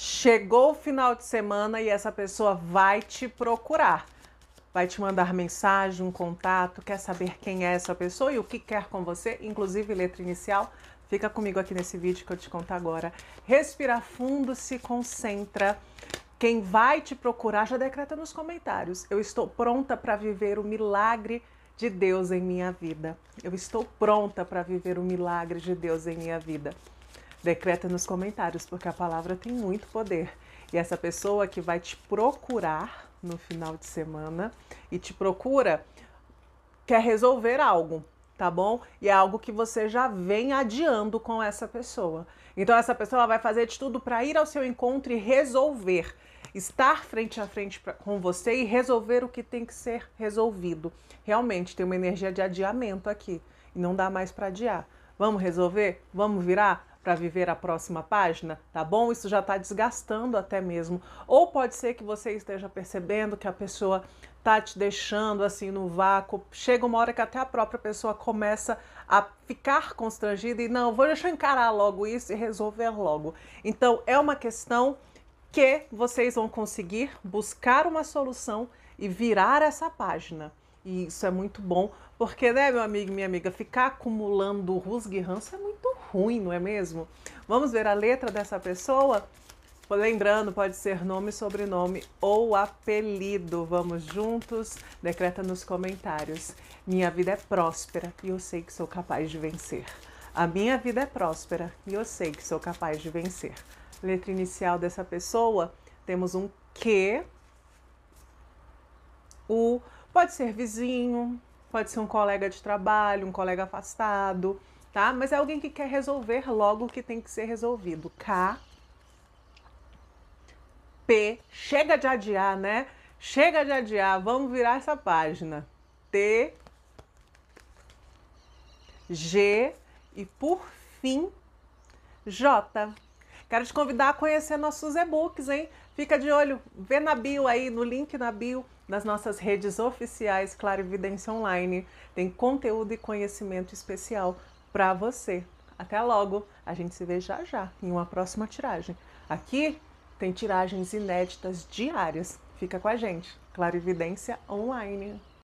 Chegou o final de semana e essa pessoa vai te procurar. Vai te mandar mensagem, um contato, quer saber quem é essa pessoa e o que quer com você, inclusive letra inicial. Fica comigo aqui nesse vídeo que eu te conto agora. Respira fundo, se concentra. Quem vai te procurar já decreta nos comentários. Eu estou pronta para viver o milagre de Deus em minha vida. Eu estou pronta para viver o milagre de Deus em minha vida. Decreta nos comentários, porque a palavra tem muito poder. E essa pessoa que vai te procurar no final de semana e te procura quer resolver algo, tá bom? E é algo que você já vem adiando com essa pessoa. Então essa pessoa vai fazer de tudo para ir ao seu encontro e resolver, estar frente a frente pra, com você e resolver o que tem que ser resolvido. Realmente tem uma energia de adiamento aqui e não dá mais para adiar. Vamos resolver? Vamos virar? para viver a próxima página, tá bom? Isso já está desgastando até mesmo. Ou pode ser que você esteja percebendo que a pessoa tá te deixando assim no vácuo. Chega uma hora que até a própria pessoa começa a ficar constrangida e não, vou deixar encarar logo isso e resolver logo. Então é uma questão que vocês vão conseguir buscar uma solução e virar essa página. E isso é muito bom, porque, né, meu amigo, minha amiga, ficar acumulando rusga e ranço é muito ruim, não é mesmo? Vamos ver a letra dessa pessoa? Lembrando, pode ser nome, sobrenome ou apelido. Vamos juntos? Decreta nos comentários. Minha vida é próspera e eu sei que sou capaz de vencer. A minha vida é próspera e eu sei que sou capaz de vencer. Letra inicial dessa pessoa, temos um Q, o Pode ser vizinho, pode ser um colega de trabalho, um colega afastado, tá? Mas é alguém que quer resolver logo o que tem que ser resolvido. K. P. Chega de adiar, né? Chega de adiar, vamos virar essa página. T. G. E por fim, J. Quero te convidar a conhecer nossos e-books, hein? Fica de olho, vê na bio aí, no link na bio, nas nossas redes oficiais Clarividência Online. Tem conteúdo e conhecimento especial para você. Até logo, a gente se vê já já em uma próxima tiragem. Aqui tem tiragens inéditas diárias. Fica com a gente, Clarividência Online.